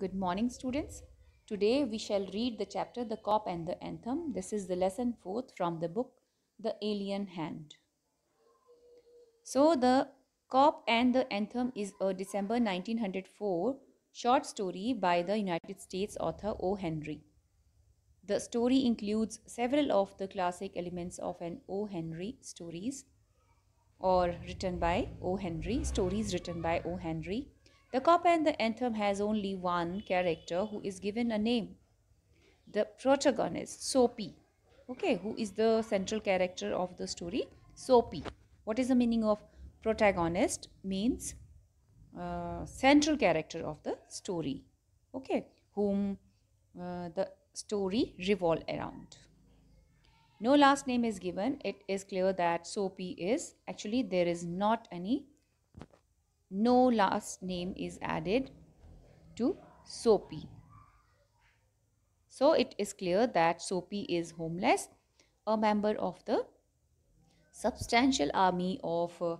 Good morning students. Today we shall read the chapter The Cop and the Anthem. This is the lesson 4th from the book The Alien Hand. So The Cop and the Anthem is a December 1904 short story by the United States author O. Henry. The story includes several of the classic elements of an O. Henry stories or written by O. Henry, stories written by O. Henry the copper and the anthem has only one character who is given a name. The protagonist, Soapy, okay, who is the central character of the story, Soapy. What is the meaning of protagonist? Means uh, central character of the story, okay, whom uh, the story revolve around. No last name is given. It is clear that Soapy is actually there is not any no last name is added to Soapy. So it is clear that Soapy is homeless, a member of the substantial army of uh,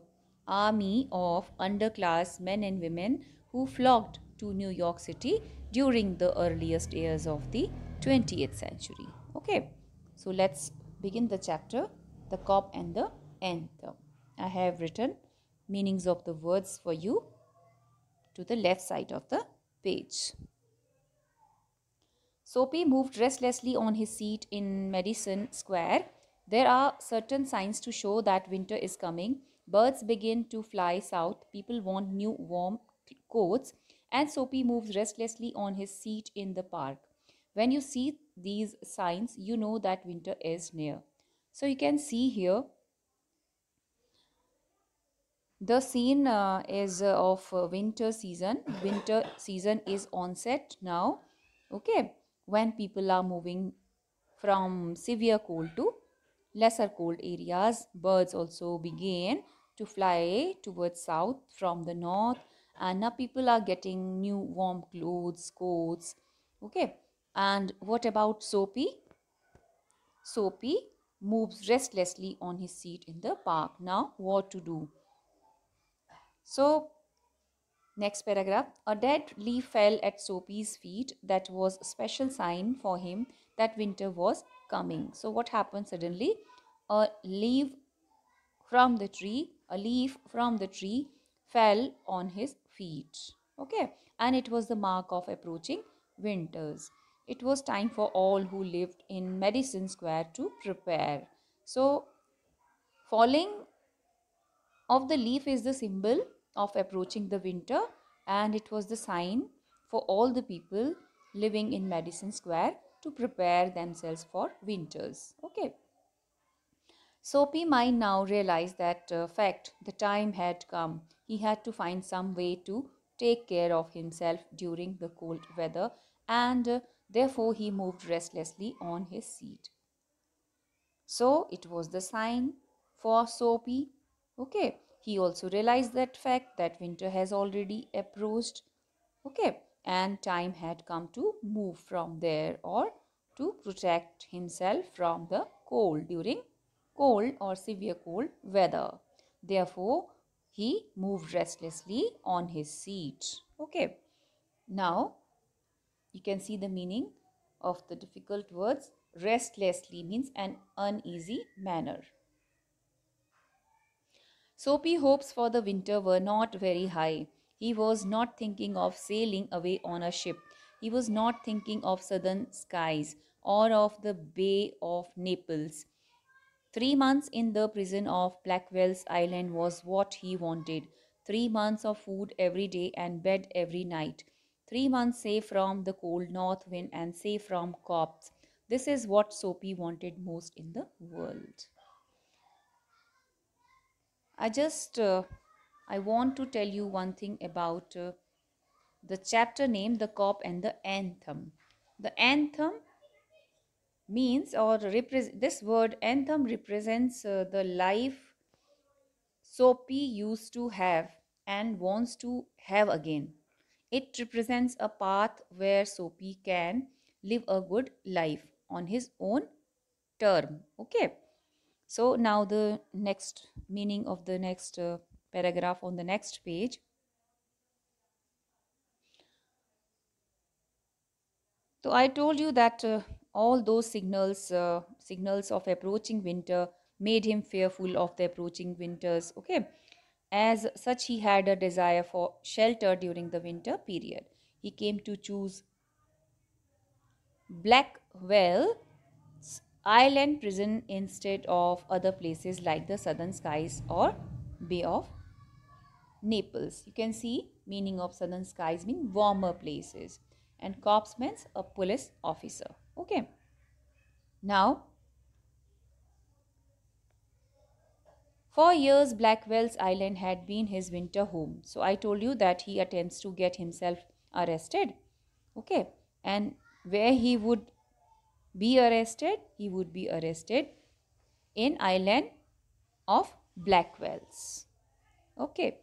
army of underclass men and women who flocked to New York City during the earliest years of the 20th century. Okay, so let's begin the chapter The Cop and the Anthem. I have written meanings of the words for you to the left side of the page. Soapy moved restlessly on his seat in Madison Square. There are certain signs to show that winter is coming. Birds begin to fly south. People want new warm coats. And Soapy moves restlessly on his seat in the park. When you see these signs, you know that winter is near. So you can see here the scene uh, is uh, of uh, winter season. Winter season is onset now. Okay, when people are moving from severe cold to lesser cold areas, birds also begin to fly towards south from the north and now people are getting new warm clothes, coats. Okay, and what about Soapy? Soapy moves restlessly on his seat in the park. Now, what to do? So, next paragraph a dead leaf fell at Soapy's feet. That was a special sign for him that winter was coming. So, what happened suddenly? A leaf from the tree, a leaf from the tree fell on his feet. Okay, and it was the mark of approaching winters. It was time for all who lived in Madison Square to prepare. So, falling of the leaf is the symbol of approaching the winter and it was the sign for all the people living in Madison Square to prepare themselves for winters. Okay. Soapy Mind now realized that uh, fact, the time had come. He had to find some way to take care of himself during the cold weather and uh, therefore he moved restlessly on his seat. So it was the sign for Soapy okay he also realized that fact that winter has already approached okay and time had come to move from there or to protect himself from the cold during cold or severe cold weather therefore he moved restlessly on his seat okay now you can see the meaning of the difficult words restlessly means an uneasy manner Soapy hopes for the winter were not very high. He was not thinking of sailing away on a ship. He was not thinking of southern skies or of the Bay of Naples. Three months in the prison of Blackwell's Island was what he wanted. Three months of food every day and bed every night. Three months safe from the cold north wind and safe from cops. This is what Soapy wanted most in the world. I just uh, I want to tell you one thing about uh, the chapter name the cop and the anthem. The anthem means or represent this word anthem represents uh, the life Soapy used to have and wants to have again. It represents a path where Soapy can live a good life on his own term. Okay so now the next meaning of the next uh, paragraph on the next page so i told you that uh, all those signals uh, signals of approaching winter made him fearful of the approaching winters okay as such he had a desire for shelter during the winter period he came to choose black well island prison instead of other places like the southern skies or bay of naples you can see meaning of southern skies mean warmer places and cops means a police officer okay now For years, Blackwell's Island had been his winter home. So I told you that he attempts to get himself arrested. Okay. And where he would be arrested, he would be arrested in island of black Okay.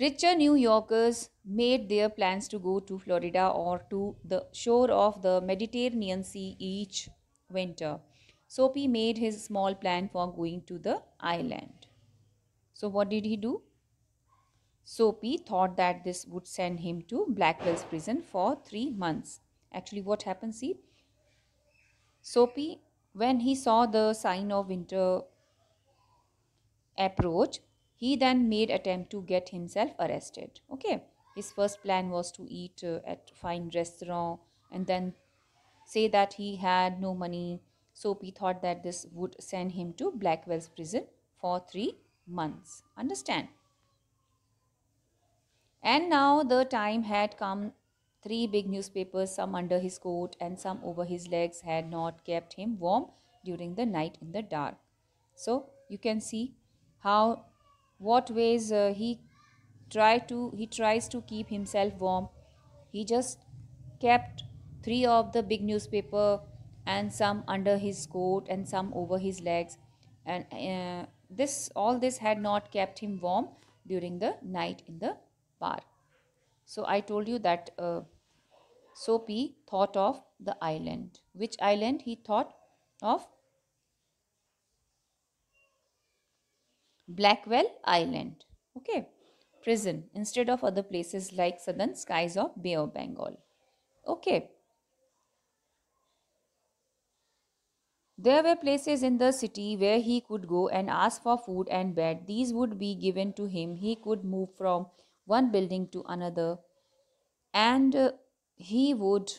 Richer New Yorkers made their plans to go to Florida or to the shore of the Mediterranean Sea each winter. Soapy made his small plan for going to the island. So, what did he do? Soapy thought that this would send him to Blackwell's prison for three months. Actually, what happened? See, Soapy, when he saw the sign of winter approach, he then made attempt to get himself arrested. Okay, his first plan was to eat uh, at fine restaurant and then say that he had no money. Soapy thought that this would send him to Blackwell's prison for three months. Understand? And now the time had come. Three big newspapers, some under his coat and some over his legs, had not kept him warm during the night in the dark. So you can see how what ways uh, he try to he tries to keep himself warm. He just kept three of the big newspaper and some under his coat and some over his legs and uh, this all this had not kept him warm during the night in the bar. So I told you that uh, Soapy thought of the island. Which island he thought of? Blackwell Island. Okay. Prison instead of other places like southern skies of Bay of Bengal. Okay. There were places in the city where he could go and ask for food and bed. These would be given to him. He could move from one building to another and uh, he would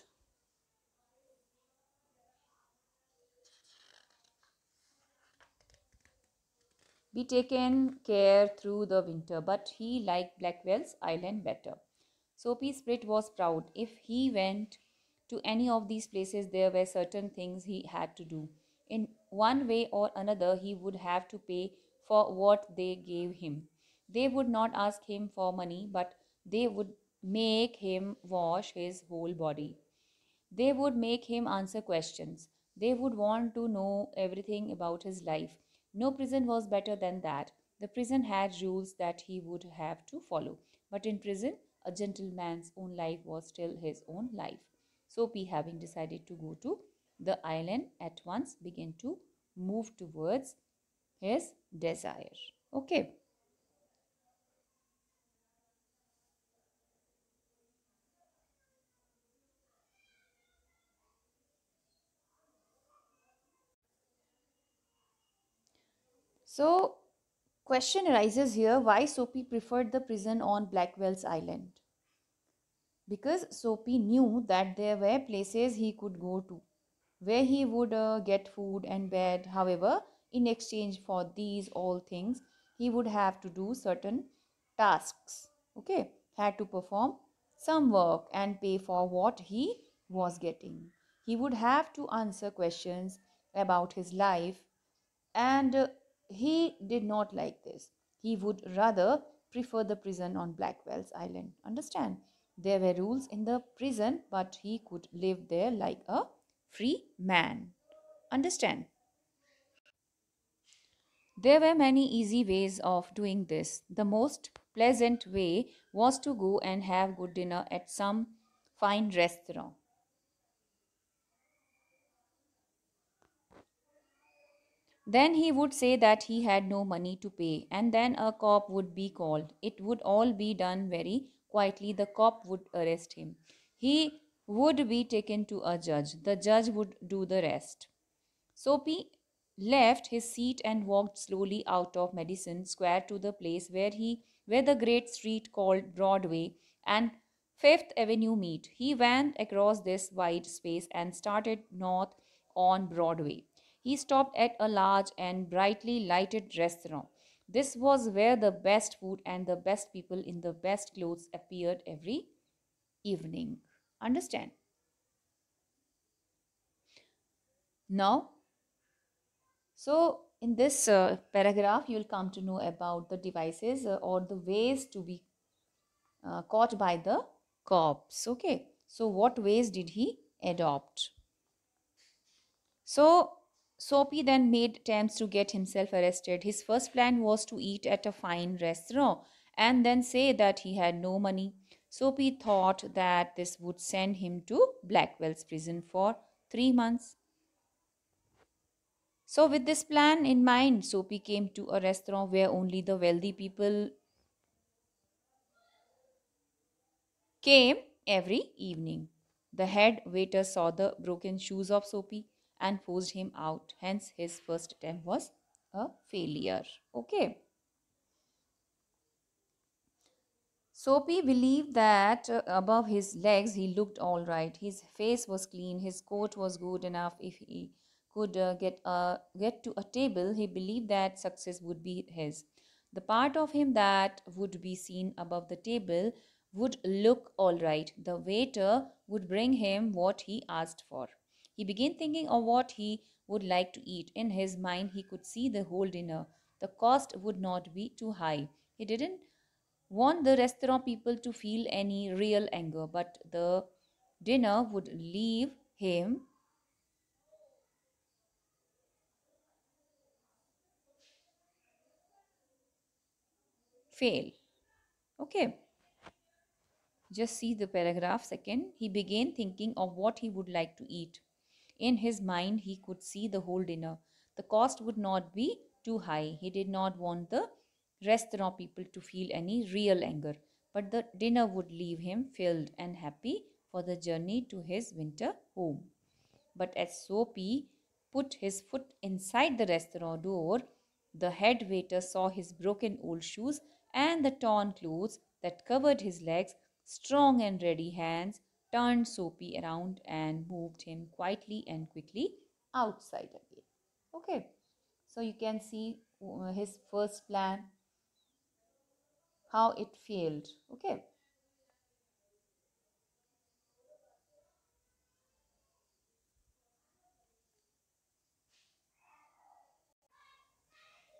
be taken care through the winter but he liked blackwell's island better soapy spirit was proud if he went to any of these places there were certain things he had to do in one way or another he would have to pay for what they gave him they would not ask him for money, but they would make him wash his whole body. They would make him answer questions. They would want to know everything about his life. No prison was better than that. The prison had rules that he would have to follow. But in prison, a gentleman's own life was still his own life. Soapy, having decided to go to the island, at once began to move towards his desire. Okay. So, question arises here why Soapy preferred the prison on Blackwell's Island? Because Soapy knew that there were places he could go to where he would uh, get food and bed. However, in exchange for these all things, he would have to do certain tasks. Okay, had to perform some work and pay for what he was getting. He would have to answer questions about his life and uh, he did not like this. He would rather prefer the prison on Blackwell's Island. Understand? There were rules in the prison, but he could live there like a free man. Understand? There were many easy ways of doing this. The most pleasant way was to go and have good dinner at some fine restaurant. Then he would say that he had no money to pay, and then a cop would be called. It would all be done very quietly. The cop would arrest him. He would be taken to a judge. The judge would do the rest. Soapy left his seat and walked slowly out of Madison Square to the place where he where the great street called Broadway and Fifth Avenue meet. He went across this wide space and started north on Broadway he stopped at a large and brightly lighted restaurant. This was where the best food and the best people in the best clothes appeared every evening. Understand? Now, so in this uh, paragraph, you'll come to know about the devices uh, or the ways to be uh, caught by the cops. Okay, so what ways did he adopt? So, Soapy then made attempts to get himself arrested. His first plan was to eat at a fine restaurant and then say that he had no money. Soapy thought that this would send him to Blackwell's prison for three months. So, with this plan in mind, Soapy came to a restaurant where only the wealthy people came every evening. The head waiter saw the broken shoes of Soapy and forced him out. Hence, his first attempt was a failure. Okay. Soapy believed that uh, above his legs he looked all right. His face was clean, his coat was good enough. If he could uh, get uh, get to a table, he believed that success would be his. The part of him that would be seen above the table would look all right. The waiter would bring him what he asked for. He began thinking of what he would like to eat. In his mind, he could see the whole dinner. The cost would not be too high. He didn't want the restaurant people to feel any real anger, but the dinner would leave him fail. Okay. Just see the paragraph second. He began thinking of what he would like to eat. In his mind, he could see the whole dinner. The cost would not be too high. He did not want the restaurant people to feel any real anger. But the dinner would leave him filled and happy for the journey to his winter home. But as Soapy put his foot inside the restaurant door, the head waiter saw his broken old shoes and the torn clothes that covered his legs, strong and ready hands, turned Soapy around and moved him quietly and quickly outside again. Okay, so you can see uh, his first plan, how it failed. Okay.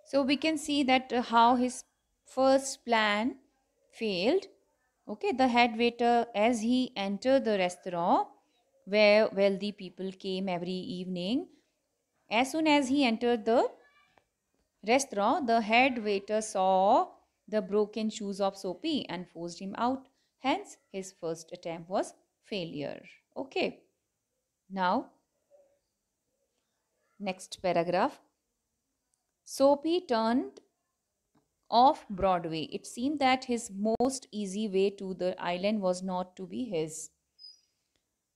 So we can see that uh, how his first plan failed Okay, the head waiter, as he entered the restaurant where wealthy people came every evening, as soon as he entered the restaurant, the head waiter saw the broken shoes of Soapy and forced him out. Hence, his first attempt was failure. Okay. Now, next paragraph. Soapy turned off Broadway. It seemed that his most easy way to the island was not to be his.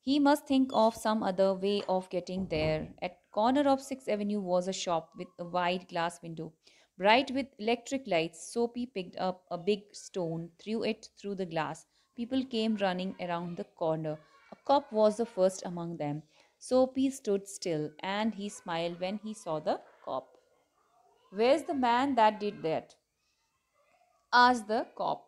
He must think of some other way of getting there. At corner of 6th Avenue was a shop with a wide glass window, bright with electric lights. Soapy picked up a big stone, threw it through the glass. People came running around the corner. A cop was the first among them. Soapy stood still and he smiled when he saw the cop. Where's the man that did that? asked the cop.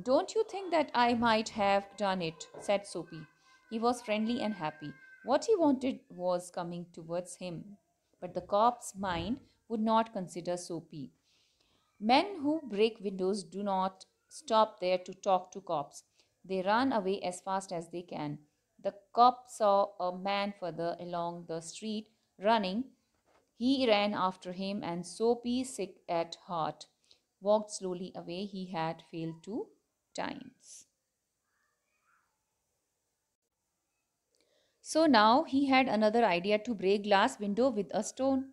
Don't you think that I might have done it? said Soapy. He was friendly and happy. What he wanted was coming towards him. But the cop's mind would not consider Soapy. Men who break windows do not stop there to talk to cops. They run away as fast as they can. The cop saw a man further along the street running he ran after him, and Soapy, sick at heart, walked slowly away. He had failed two times. So now he had another idea to break glass window with a stone.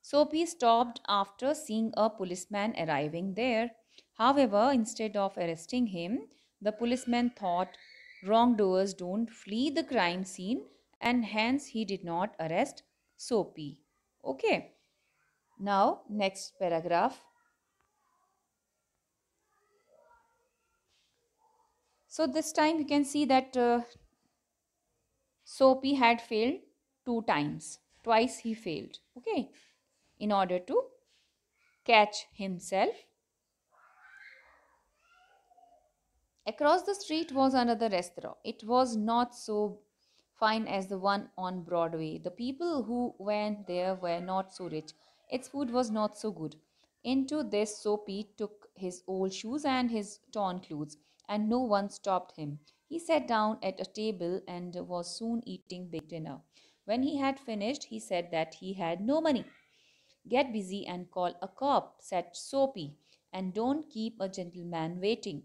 Soapy stopped after seeing a policeman arriving there. However, instead of arresting him, the policeman thought wrongdoers don't flee the crime scene and hence he did not arrest Soapy. Okay. Now, next paragraph. So, this time you can see that uh, Soapy had failed two times. Twice he failed. Okay. In order to catch himself. Across the street was another restaurant. It was not so fine as the one on Broadway. The people who went there were not so rich. Its food was not so good. Into this, Soapy took his old shoes and his torn clothes, and no one stopped him. He sat down at a table and was soon eating big dinner. When he had finished, he said that he had no money. Get busy and call a cop, said Soapy, and don't keep a gentleman waiting.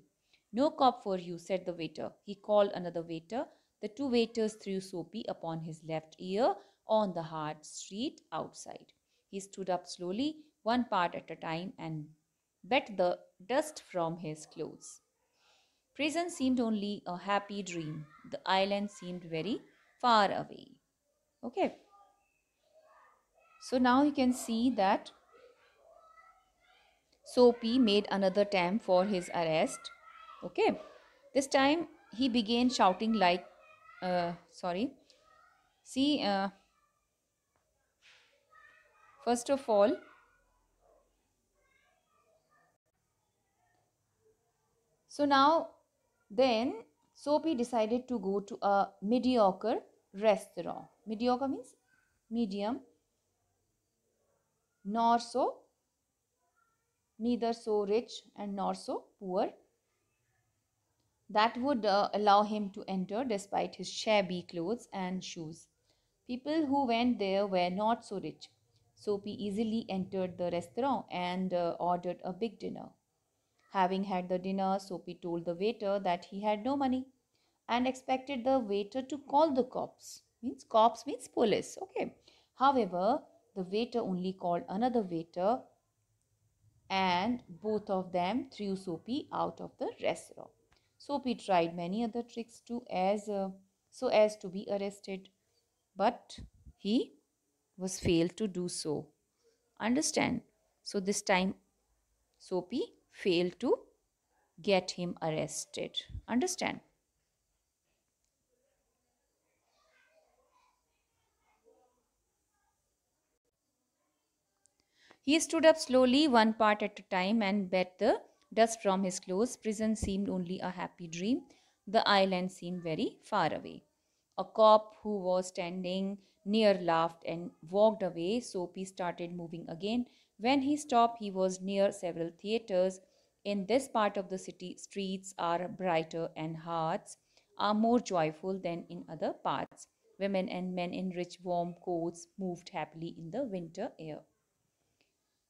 No cop for you, said the waiter. He called another waiter the two waiters threw Soapy upon his left ear on the hard street outside. He stood up slowly, one part at a time, and bet the dust from his clothes. Prison seemed only a happy dream. The island seemed very far away. Okay. So now you can see that Soapy made another attempt for his arrest. Okay. This time he began shouting like uh, sorry see uh, first of all so now then soapy decided to go to a mediocre restaurant mediocre means medium nor so neither so rich and nor so poor that would uh, allow him to enter despite his shabby clothes and shoes. People who went there were not so rich. Soapy easily entered the restaurant and uh, ordered a big dinner. Having had the dinner, Soapy told the waiter that he had no money and expected the waiter to call the cops. Means cops means police. Okay. However, the waiter only called another waiter and both of them threw Soapy out of the restaurant. Soapy tried many other tricks to as uh, so as to be arrested, but he was failed to do so. Understand? So this time Soapy failed to get him arrested. Understand? He stood up slowly, one part at a time, and bet the dust from his clothes, prison seemed only a happy dream. The island seemed very far away. A cop who was standing near laughed and walked away. Soapy started moving again. When he stopped, he was near several theaters. In this part of the city, streets are brighter and hearts are more joyful than in other parts. Women and men in rich warm coats moved happily in the winter air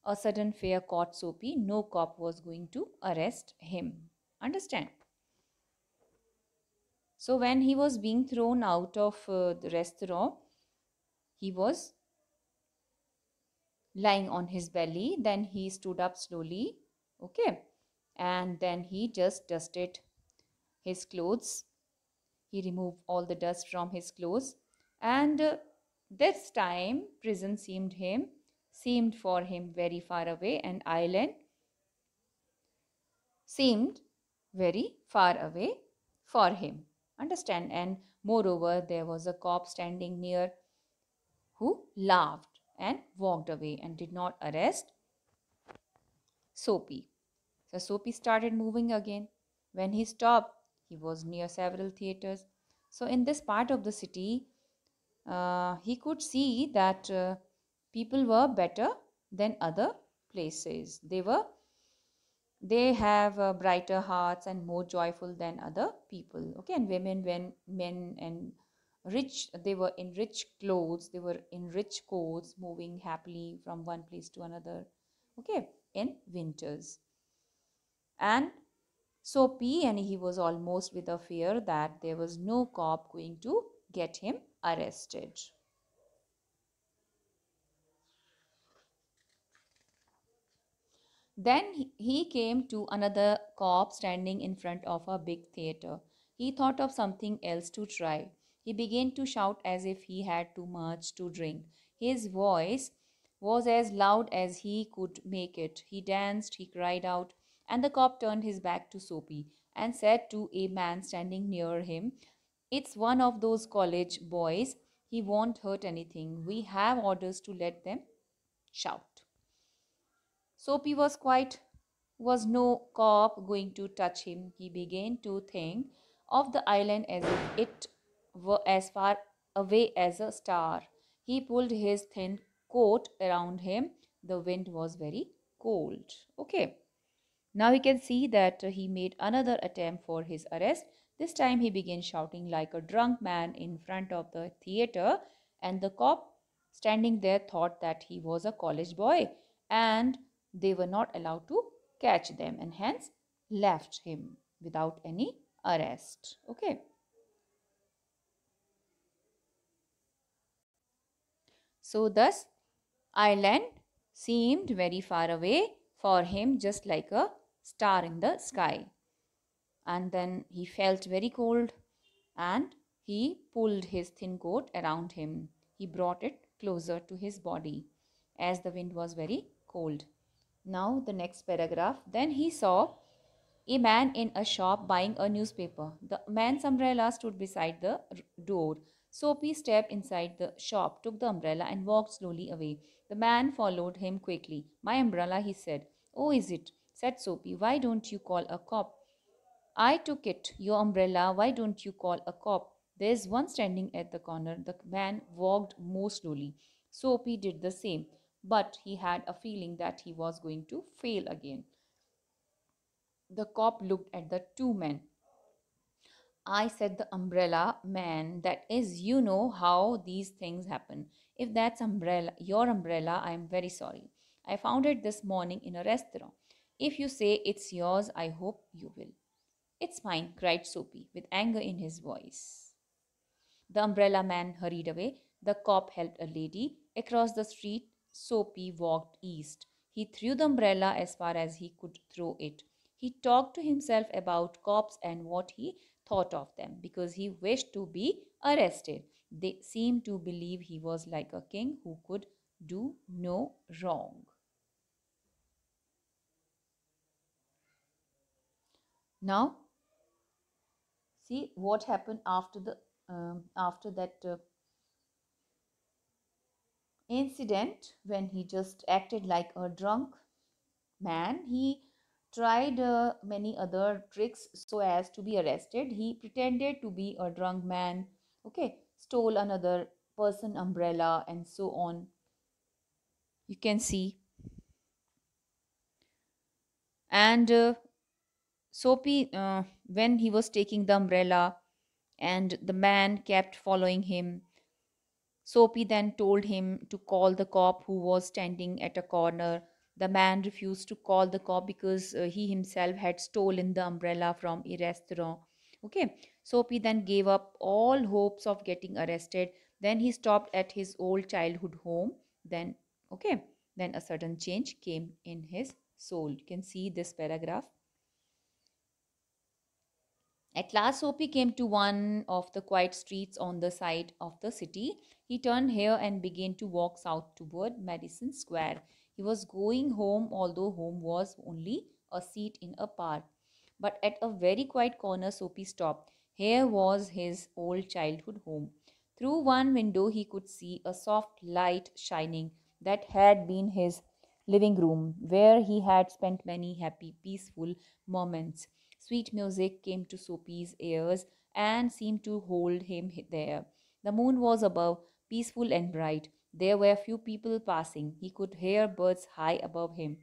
a sudden fear caught Soapy. No cop was going to arrest him. Understand? So, when he was being thrown out of uh, the restaurant, he was lying on his belly. Then he stood up slowly. Okay. And then he just dusted his clothes. He removed all the dust from his clothes. And uh, this time, prison seemed him seemed for him very far away. An island seemed very far away for him. Understand? And moreover, there was a cop standing near who laughed and walked away and did not arrest Soapy. So Soapy started moving again. When he stopped, he was near several theaters. So in this part of the city, uh, he could see that uh, people were better than other places. They were they have uh, brighter hearts and more joyful than other people. Okay, and women, when men and rich, they were in rich clothes, they were in rich coats, moving happily from one place to another. Okay, in winters. And so P and he was almost with a fear that there was no cop going to get him arrested. Then he came to another cop standing in front of a big theatre. He thought of something else to try. He began to shout as if he had too much to drink. His voice was as loud as he could make it. He danced, he cried out, and the cop turned his back to Soapy and said to a man standing near him, It's one of those college boys. He won't hurt anything. We have orders to let them shout. Soapy was quite was no cop going to touch him. He began to think of the island as if it were as far away as a star. He pulled his thin coat around him. The wind was very cold. Okay. Now we can see that he made another attempt for his arrest. This time he began shouting like a drunk man in front of the theater and the cop standing there thought that he was a college boy and they were not allowed to catch them and hence left him without any arrest. Okay. So thus island seemed very far away for him just like a star in the sky. And then he felt very cold and he pulled his thin coat around him. He brought it closer to his body as the wind was very cold. Now, the next paragraph. Then he saw a man in a shop buying a newspaper. The man's umbrella stood beside the door. Soapy stepped inside the shop, took the umbrella, and walked slowly away. The man followed him quickly. My umbrella, he said. Oh, is it? said Soapy. Why don't you call a cop? I took it, your umbrella. Why don't you call a cop? There's one standing at the corner. The man walked more slowly. Soapy did the same but he had a feeling that he was going to fail again. The cop looked at the two men. I said, The umbrella man, that is, you know how these things happen. If that's umbrella, your umbrella, I am very sorry. I found it this morning in a restaurant. If you say it's yours, I hope you will. It's mine, cried Soapy, with anger in his voice. The umbrella man hurried away. The cop helped a lady across the street Soapy walked east. He threw the umbrella as far as he could throw it. He talked to himself about cops and what he thought of them because he wished to be arrested. They seemed to believe he was like a king who could do no wrong. Now, see what happened after the um, after that uh, incident when he just acted like a drunk man. He tried uh, many other tricks so as to be arrested. He pretended to be a drunk man, okay, stole another person umbrella and so on. You can see. And uh, Soapy, uh, when he was taking the umbrella, and the man kept following him Soapy then told him to call the cop who was standing at a corner. The man refused to call the cop because uh, he himself had stolen the umbrella from a restaurant. Okay, Soapy then gave up all hopes of getting arrested. Then he stopped at his old childhood home. Then, okay, then a sudden change came in his soul. You can see this paragraph. At last, Soapy came to one of the quiet streets on the side of the city. He turned here and began to walk south toward Madison Square. He was going home, although home was only a seat in a park. But at a very quiet corner, Soapy stopped. Here was his old childhood home. Through one window, he could see a soft light shining that had been his living room, where he had spent many happy, peaceful moments. Sweet music came to Soapy's ears and seemed to hold him there. The moon was above, peaceful and bright. There were few people passing. He could hear birds high above him.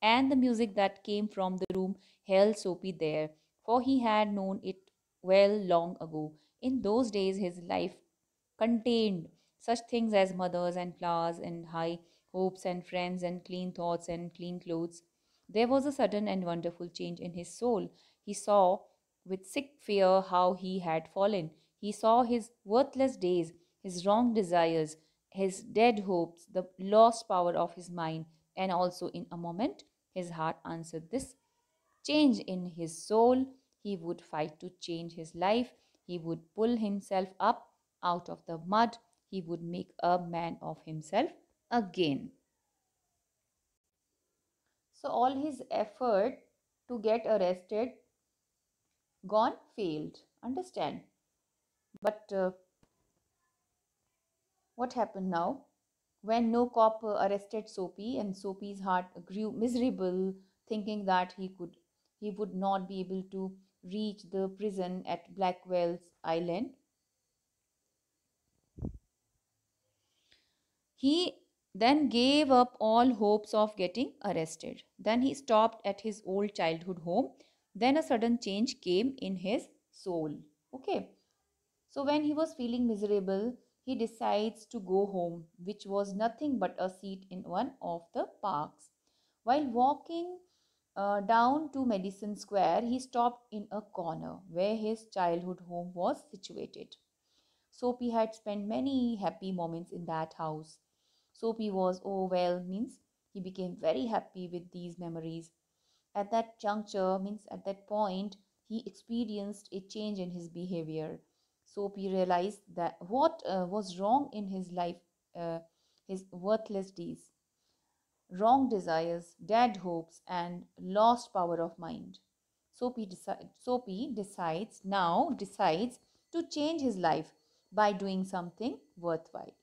And the music that came from the room held Soapy there, for he had known it well long ago. In those days, his life contained such things as mothers and flowers and high hopes and friends and clean thoughts and clean clothes. There was a sudden and wonderful change in his soul. He saw with sick fear how he had fallen. He saw his worthless days his wrong desires, his dead hopes, the lost power of his mind, and also in a moment his heart answered this change in his soul. He would fight to change his life. He would pull himself up out of the mud. He would make a man of himself again. So, all his effort to get arrested gone failed. Understand? But uh, what happened now? When no cop arrested Soapy and Soapy's heart grew miserable, thinking that he could he would not be able to reach the prison at Blackwell's Island. He then gave up all hopes of getting arrested. Then he stopped at his old childhood home. Then a sudden change came in his soul. Okay. So when he was feeling miserable, he decides to go home, which was nothing but a seat in one of the parks. While walking uh, down to Madison Square, he stopped in a corner where his childhood home was situated. Soapy had spent many happy moments in that house. Soapy was overwhelmed, oh, means he became very happy with these memories. At that juncture, means at that point, he experienced a change in his behavior Soapy realized that what uh, was wrong in his life, uh, his worthless deeds, wrong desires, dead hopes, and lost power of mind. Soapy, deci- he decides now decides to change his life by doing something worthwhile.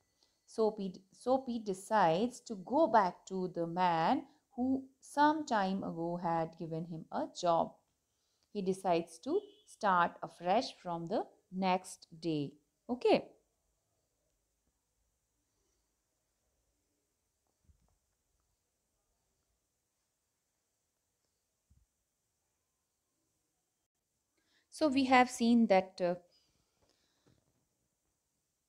Soapy, Soapy decides to go back to the man who some time ago had given him a job. He decides to start afresh from the next day okay So we have seen that uh,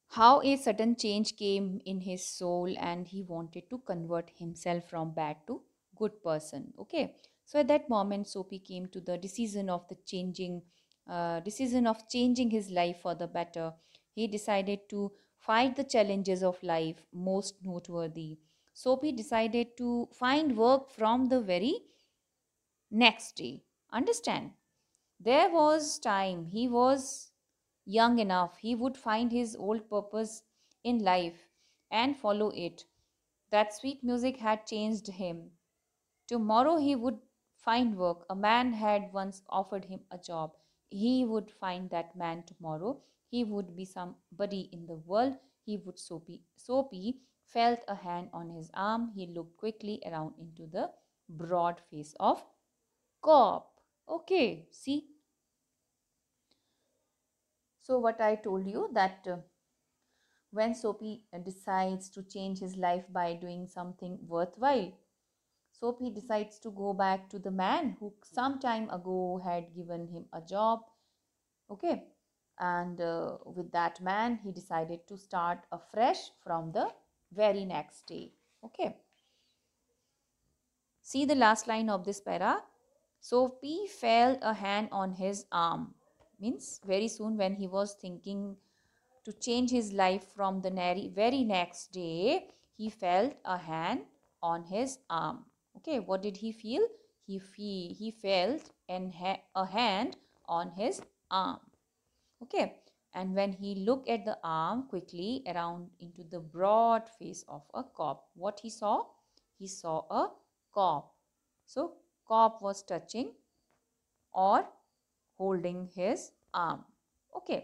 how a sudden change came in his soul and he wanted to convert himself from bad to good person. Okay. So at that moment, Sophie came to the decision of the changing uh, decision of changing his life for the better. He decided to fight the challenges of life most noteworthy. he decided to find work from the very next day. Understand? There was time. He was young enough. He would find his old purpose in life and follow it. That sweet music had changed him. Tomorrow he would find work. A man had once offered him a job he would find that man tomorrow. He would be somebody in the world. He would soapy. Soapy felt a hand on his arm. He looked quickly around into the broad face of cop. Okay, see. So what I told you that uh, when Soapy decides to change his life by doing something worthwhile, he decides to go back to the man who some time ago had given him a job. Okay, and uh, with that man, he decided to start afresh from the very next day. Okay, see the last line of this para. Soapy felt a hand on his arm. Means very soon when he was thinking to change his life from the very next day, he felt a hand on his arm okay what did he feel he fe he felt and ha a hand on his arm okay and when he looked at the arm quickly around into the broad face of a cop what he saw he saw a cop so cop was touching or holding his arm okay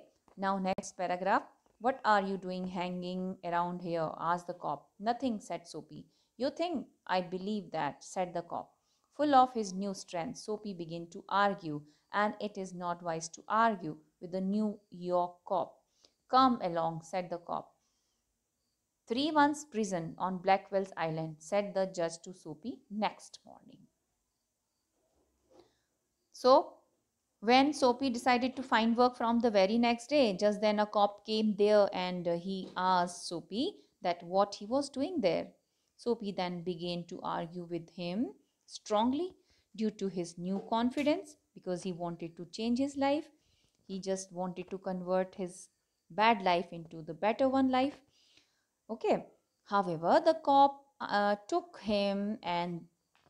now next paragraph what are you doing hanging around here asked the cop nothing said soapy you think? I believe that, said the cop. Full of his new strength, Soapy began to argue, and it is not wise to argue with the New York cop. Come along, said the cop. Three months prison on Blackwell's Island, said the judge to Soapy next morning. So, when Soapy decided to find work from the very next day, just then a cop came there and he asked Soapy that what he was doing there. Soapy then began to argue with him strongly due to his new confidence because he wanted to change his life. He just wanted to convert his bad life into the better one life. Okay. However, the cop uh, took him and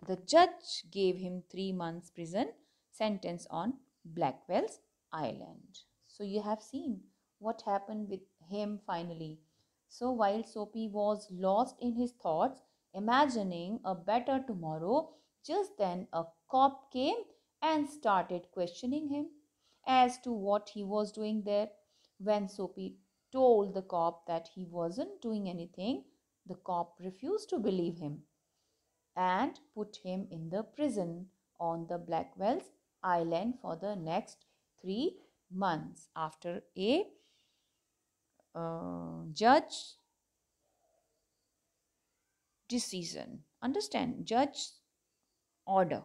the judge gave him three months prison sentence on Blackwell's Island. So you have seen what happened with him finally. So while Soapy was lost in his thoughts, imagining a better tomorrow, just then a cop came and started questioning him as to what he was doing there. When Soapy told the cop that he wasn't doing anything, the cop refused to believe him and put him in the prison on the Blackwell's Island for the next three months. After a uh, judge decision. Understand? Judge order.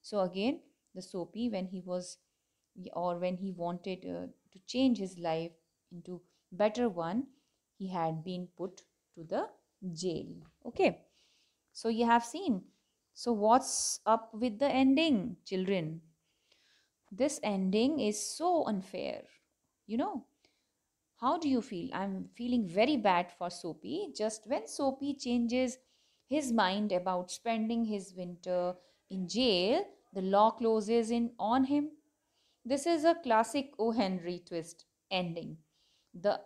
So again, the Soapy when he was or when he wanted uh, to change his life into better one, he had been put to the jail. Okay. So you have seen. So what's up with the ending, children? This ending is so unfair. You know, how do you feel? I'm feeling very bad for Soapy. Just when Soapy changes his mind about spending his winter in jail, the law closes in on him. This is a classic O. Henry twist ending. The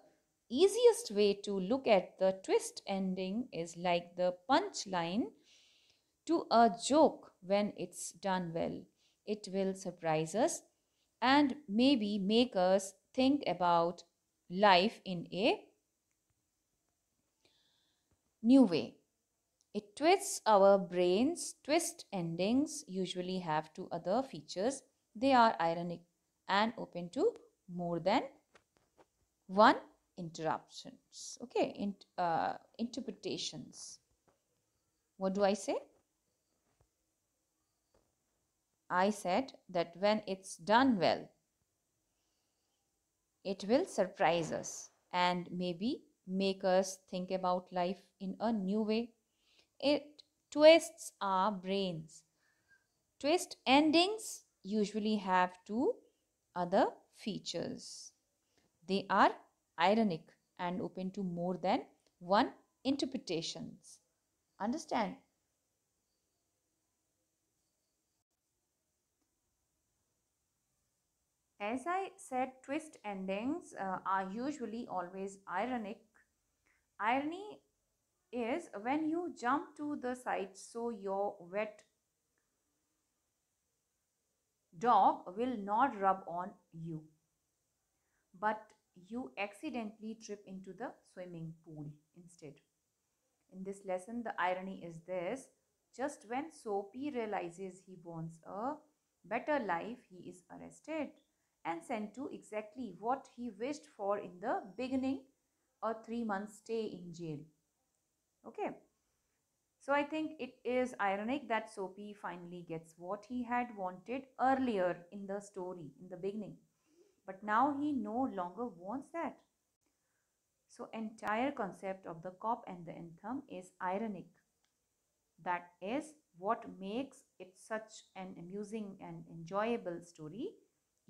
easiest way to look at the twist ending is like the punchline to a joke when it's done well. It will surprise us and maybe make us think about life in a new way. It twists our brains. Twist endings usually have two other features. They are ironic and open to more than one interruptions. Okay, in, uh, interpretations. What do I say? I said that when it's done well, it will surprise us and maybe make us think about life in a new way. It twists our brains. Twist endings usually have two other features. They are ironic and open to more than one interpretations. Understand? As I said, twist endings uh, are usually always ironic. Irony is when you jump to the side so your wet dog will not rub on you, but you accidentally trip into the swimming pool instead. In this lesson, the irony is this just when Soapy realizes he wants a better life, he is arrested and sent to exactly what he wished for in the beginning a three month stay in jail. Okay. So I think it is ironic that Soapy finally gets what he had wanted earlier in the story, in the beginning. But now he no longer wants that. So entire concept of the cop and the anthem is ironic. That is what makes it such an amusing and enjoyable story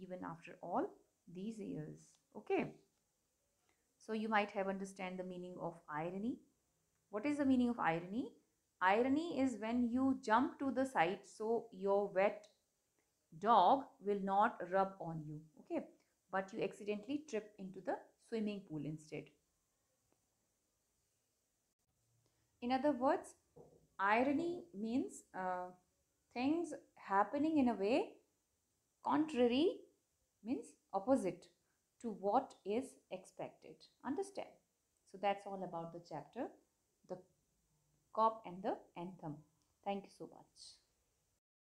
even after all these years. Okay. So you might have understand the meaning of irony. What is the meaning of irony? Irony is when you jump to the side so your wet dog will not rub on you. Okay. But you accidentally trip into the swimming pool instead. In other words, irony means uh, things happening in a way contrary means opposite to what is expected. Understand? So that's all about the chapter, the cop and the anthem. Thank you so much.